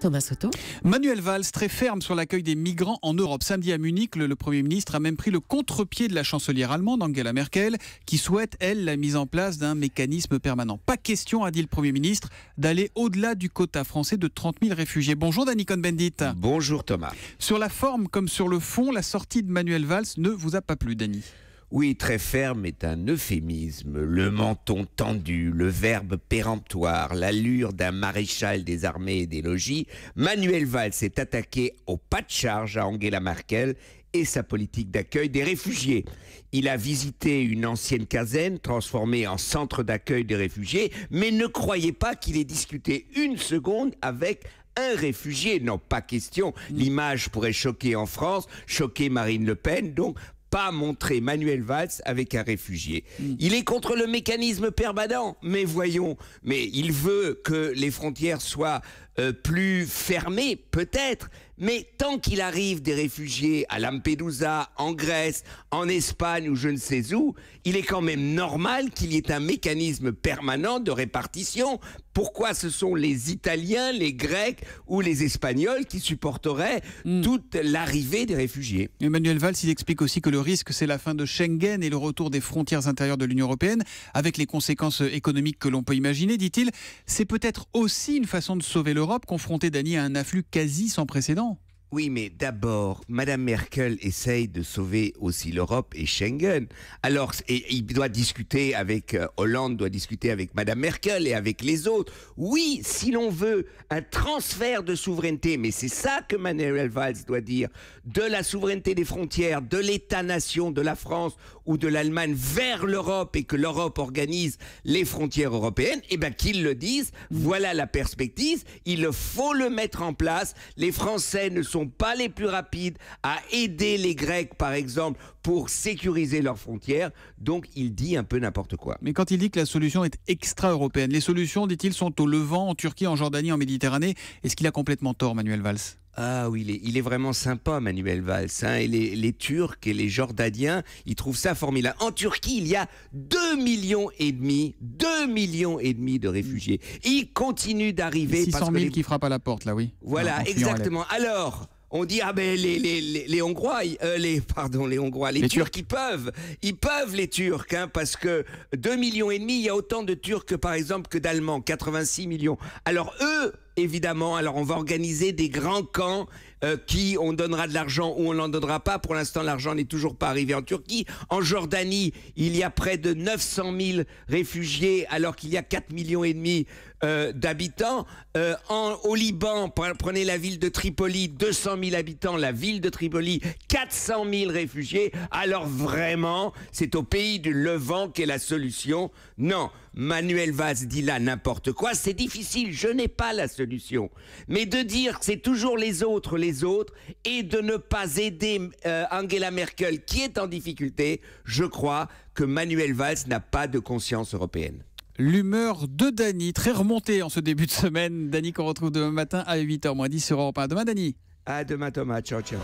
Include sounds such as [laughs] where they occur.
Thomas Soto. Manuel Valls, très ferme sur l'accueil des migrants en Europe. Samedi à Munich, le, Premier ministre a même pris le contre-pied de la chancelière allemande, Angela Merkel, qui souhaite, elle, la mise en place d'un mécanisme permanent. Pas question, a dit le Premier ministre, d'aller au-delà du quota français de 30 000 réfugiés. Bonjour, Danny Cohn-Bendit. Bonjour, Thomas. Sur la forme comme sur le fond, la sortie de Manuel Valls ne vous a pas plu, Danny oui, très ferme est un euphémisme. Le menton tendu, le verbe péremptoire, l'allure d'un maréchal des armées et des logis, Manuel Valls s'est attaqué au pas de charge à Angela Merkel et sa politique d'accueil des réfugiés. Il a visité une ancienne caserne transformée en centre d'accueil des réfugiés, mais ne croyez pas qu'il ait discuté une seconde avec un réfugié. Non, pas question. L'image pourrait choquer en France, choquer Marine Le Pen. Donc, pas montrer Manuel Valls avec un réfugié. Hmm. Il est contre le mécanisme permanent, mais voyons, mais il veut que les frontières soient euh, plus fermées, peut-être, mais tant qu'il arrive des réfugiés à Lampedusa, en Grèce, en Espagne ou je ne sais où, il est quand même normal qu'il y ait un mécanisme permanent de répartition. Pourquoi ce sont les Italiens, les Grecs ou les Espagnols qui supporteraient hmm. toute l'arrivée des réfugiés Emmanuel Valls, il explique aussi que le risque, c'est la fin de Schengen et le retour des frontières intérieures de l'Union européenne, avec les conséquences économiques que l'on peut imaginer, dit-il. C'est peut-être aussi une façon de sauver l'Europe, confrontée, Dany, à un afflux quasi sans précédent oui, mais d'abord, Madame Merkel essaye de sauver aussi l'Europe et Schengen. Alors, il doit discuter avec euh, Hollande, doit discuter avec Madame Merkel et avec les autres. Oui, si l'on veut un transfert de souveraineté, mais c'est ça que Manuel Valls doit dire, de la souveraineté des frontières, de l'État-nation de la France ou de l'Allemagne vers l'Europe et que l'Europe organise les frontières européennes, eh bien qu'ils le disent. Voilà la perspective. Il faut le mettre en place. Les Français ne sont pas les plus rapides à aider les Grecs, par exemple, pour sécuriser leurs frontières. Donc il dit un peu n'importe quoi. Mais quand il dit que la solution est extra-européenne, les solutions, dit-il, sont au Levant, en Turquie, en Jordanie, en Méditerranée, est-ce qu'il a complètement tort, Manuel Valls ah oui, il est, vraiment sympa, Manuel Valls. Hein. Et les, Turcs et les Jordaniens, ils trouvent ça formidable. En Turquie, il y a 2 millions et demi, 2 millions et demi de réfugiés. Mm. Ils continuent d'arriver. 600 parce que qui frappent à la porte, là, oui. Voilà, exactement. Alors on dit ah ben les Hongrois euh, les [laughs] pardon les Hongrois les, Turcs, ils peuvent ils peuvent les Turcs hein, parce que 2 millions et demi il y a autant de Turcs par exemple que d'Allemands 86 millions alors eux évidemment. Alors on va organiser des grands camps euh, qui on donnera de l'argent ou on n'en donnera pas. Pour l'instant, l'argent n'est toujours pas arrivé en Turquie. En Jordanie, il y a près de 900 000 réfugiés alors qu'il y a 4 millions et demi euh, d'habitants. Euh, au Liban, prenez la ville de Tripoli, 200 000 habitants, la ville de Tripoli, 400 000 réfugiés. Alors vraiment, c'est au pays du Levant qu'est la solution. Non, Manuel Valls dit là n'importe quoi, c'est difficile, je n'ai pas la solution. Mais de dire que c'est toujours les autres, les autres, et de ne pas aider euh, Angela Merkel qui est en difficulté, je crois que Manuel Valls n'a pas de conscience européenne. L'humeur de Dany, très remontée en ce début de semaine. Dany qu'on retrouve demain matin à 8h10 sur Europe 1. Demain, Dany. À demain, Thomas. Ciao, ciao.